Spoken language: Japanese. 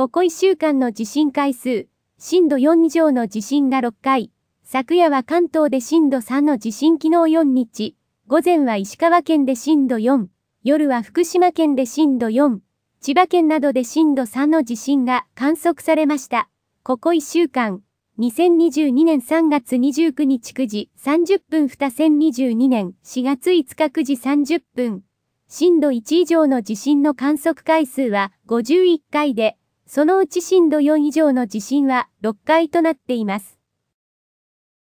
ここ1週間の地震回数、震度4以上の地震が6回、昨夜は関東で震度3の地震昨日4日、午前は石川県で震度4、夜は福島県で震度4、千葉県などで震度3の地震が観測されました。ここ1週間、2022年3月29日9時30分2022年4月5日9時30分、震度1以上の地震の観測回数は51回で、そのうち震度4以上の地震は6回となっています。